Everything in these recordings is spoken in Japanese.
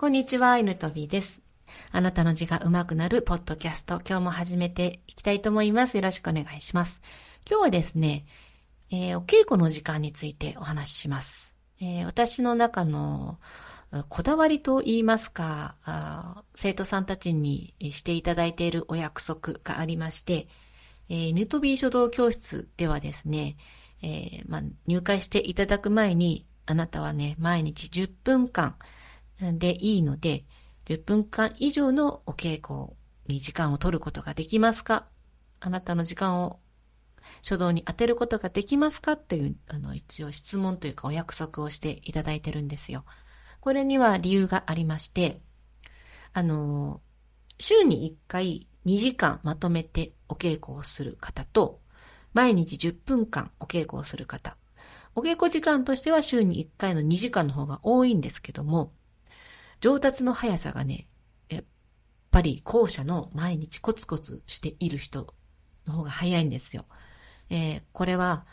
こんにちは、犬飛びです。あなたの字が上手くなるポッドキャスト、今日も始めていきたいと思います。よろしくお願いします。今日はですね、えー、お稽古の時間についてお話しします。えー、私の中のこだわりと言いますか、生徒さんたちにしていただいているお約束がありまして、えー、犬飛び書道教室ではですね、えーまあ、入会していただく前に、あなたはね、毎日10分間、でいいので、10分間以上のお稽古に時間を取ることができますかあなたの時間を書道に当てることができますかという、あの、一応質問というかお約束をしていただいてるんですよ。これには理由がありまして、あの、週に1回2時間まとめてお稽古をする方と、毎日10分間お稽古をする方。お稽古時間としては週に1回の2時間の方が多いんですけども、上達の速さがね、やっぱり後者の毎日コツコツしている人の方が早いんですよ。えー、これは、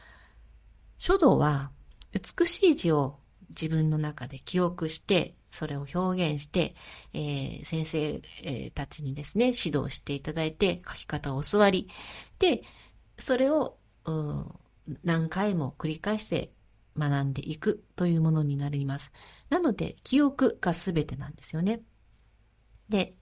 書道は美しい字を自分の中で記憶して、それを表現して、えー、先生、えー、たちにですね、指導していただいて、書き方を教わり、で、それを、何回も繰り返して学んでいくというものになります。なので、記憶が全てなんですよね。で、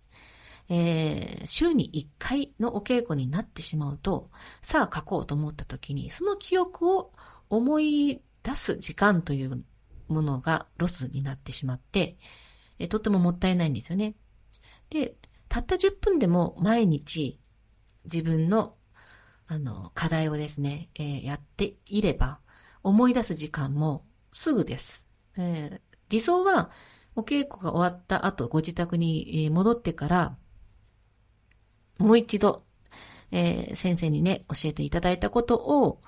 えー、週に1回のお稽古になってしまうと、さあ書こうと思った時に、その記憶を思い出す時間というものがロスになってしまって、えー、とってももったいないんですよね。で、たった10分でも毎日自分のあの課題をですね、えー、やっていれば、思い出す時間もすぐです。えー、理想は、お稽古が終わった後、ご自宅に戻ってから、もう一度、えー、先生にね、教えていただいたことを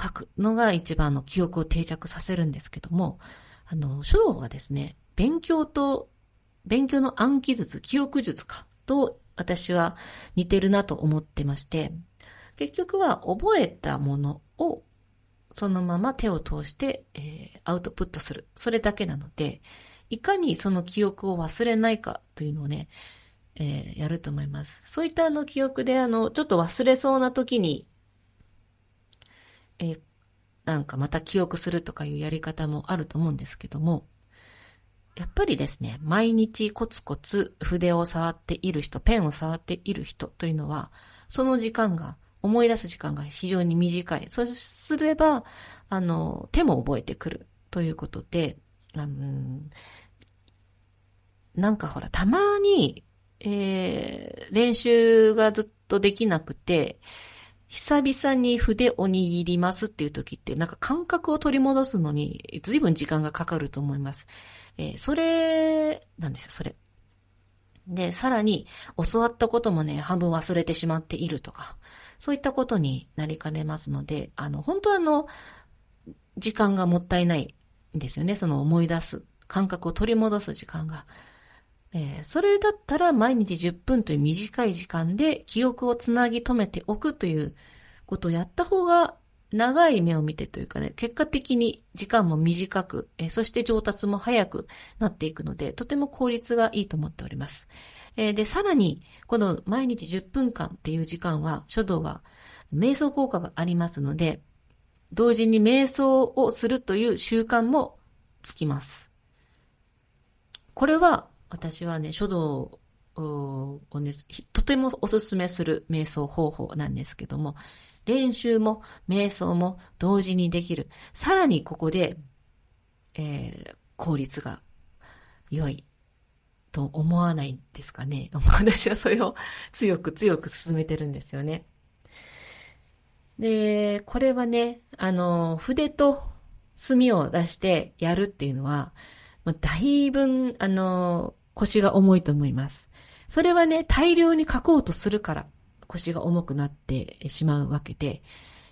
書くのが一番の記憶を定着させるんですけども、あの、書道はですね、勉強と、勉強の暗記術、記憶術か、と私は似てるなと思ってまして、結局は覚えたものそのまま手を通して、えー、アウトプットする。それだけなので、いかにその記憶を忘れないかというのをね、えー、やると思います。そういったあの記憶であの、ちょっと忘れそうな時に、えー、なんかまた記憶するとかいうやり方もあると思うんですけども、やっぱりですね、毎日コツコツ筆を触っている人、ペンを触っている人というのは、その時間が思い出す時間が非常に短い。そうすれば、あの、手も覚えてくるということで、あのなんかほら、たまに、えー、練習がずっとできなくて、久々に筆を握りますっていう時って、なんか感覚を取り戻すのに、随分時間がかかると思います。えー、それ、なんですよ、それ。で、さらに、教わったこともね、半分忘れてしまっているとか、そういったことになりかねますので、あの、本当はあの、時間がもったいないんですよね。その思い出す、感覚を取り戻す時間が。えー、それだったら毎日10分という短い時間で記憶をつなぎ止めておくということをやった方が長い目を見てというかね、結果的に時間も短く、えそして上達も早くなっていくので、とても効率がいいと思っております。えで、さらに、この毎日10分間っていう時間は、書道は瞑想効果がありますので、同時に瞑想をするという習慣もつきます。これは、私はね、書道をね、とてもおすすめする瞑想方法なんですけども、練習も瞑想も同時にできる。さらにここで、えー、効率が良いと思わないんですかね。私はそれを強く強く進めてるんですよね。で、これはね、あの、筆と墨を出してやるっていうのは、もうだいぶ、あの、腰が重いと思います。それはね、大量に書こうとするから腰が重くなってしまうわけで、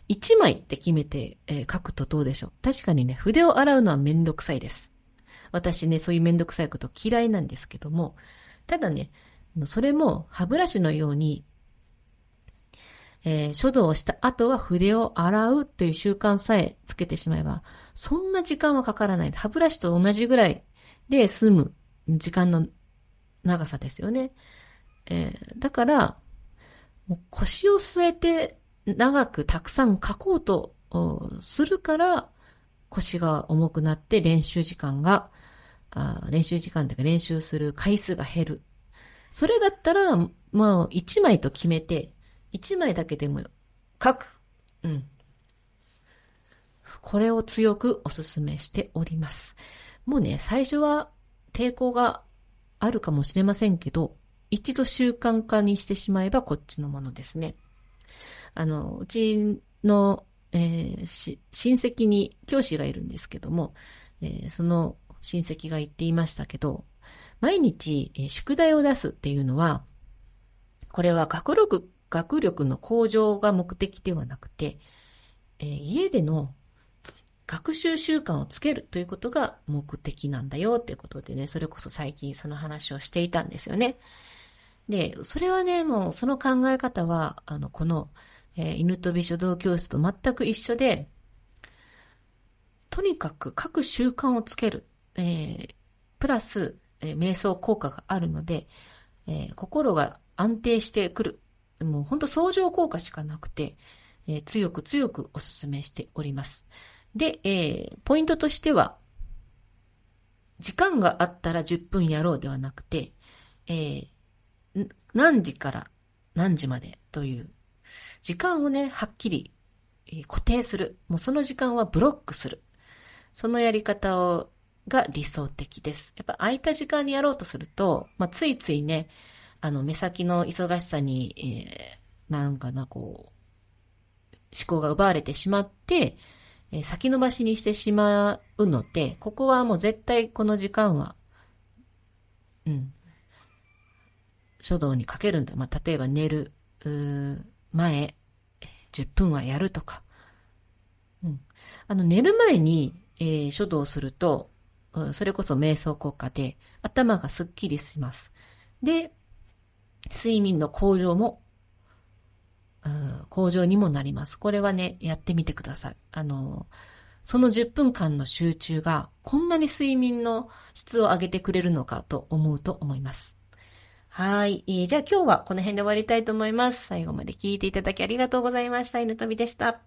1枚って決めて、え書くとどうでしょう確かにね、筆を洗うのはめんどくさいです。私ね、そういうめんどくさいこと嫌いなんですけども、ただね、それも歯ブラシのように、えー、書道をした後は筆を洗うという習慣さえつけてしまえば、そんな時間はかからない。歯ブラシと同じぐらいで済む時間の長さですよね。えー、だから、もう腰を据えて長くたくさん書こうとするから、腰が重くなって練習時間が、練習時間というか練習する回数が減る。それだったら、まあ、一枚と決めて、一枚だけでも書く。うん。これを強くお勧めしております。もうね、最初は抵抗があるかもしれませんけど、一度習慣化にしてしまえばこっちのものですね。あの、うちの、えー、親戚に教師がいるんですけども、えー、その親戚が言っていましたけど、毎日、えー、宿題を出すっていうのは、これは学力、学力の向上が目的ではなくて、えー、家での学習習慣をつけるということが目的なんだよということでね、それこそ最近その話をしていたんですよね。で、それはね、もうその考え方は、あの、この、えー、犬飛び書道教室と全く一緒で、とにかく各習慣をつける、えー、プラス、えー、瞑想効果があるので、えー、心が安定してくる。もうほんと相乗効果しかなくて、えー、強く強くお勧めしております。で、えー、ポイントとしては、時間があったら10分やろうではなくて、えー、何時から何時までという、時間をね、はっきり、固定する。もうその時間はブロックする。そのやり方を、が理想的です。やっぱ空いた時間にやろうとすると、まあ、ついついね、あの、目先の忙しさに、えー、なんかな、こう、思考が奪われてしまって、え先延ばしにしてしまうので、ここはもう絶対この時間は、うん、書道にかけるんだ。まあ、例えば寝る、前、10分はやるとか。うん。あの、寝る前に、えー、書道をすると、それこそ瞑想効果で、頭がすっきりします。で、睡眠の向上もうん、向上にもなります。これはね、やってみてください。あの、その10分間の集中がこんなに睡眠の質を上げてくれるのかと思うと思います。はい、えー。じゃあ今日はこの辺で終わりたいと思います。最後まで聞いていただきありがとうございました。犬飛びでした。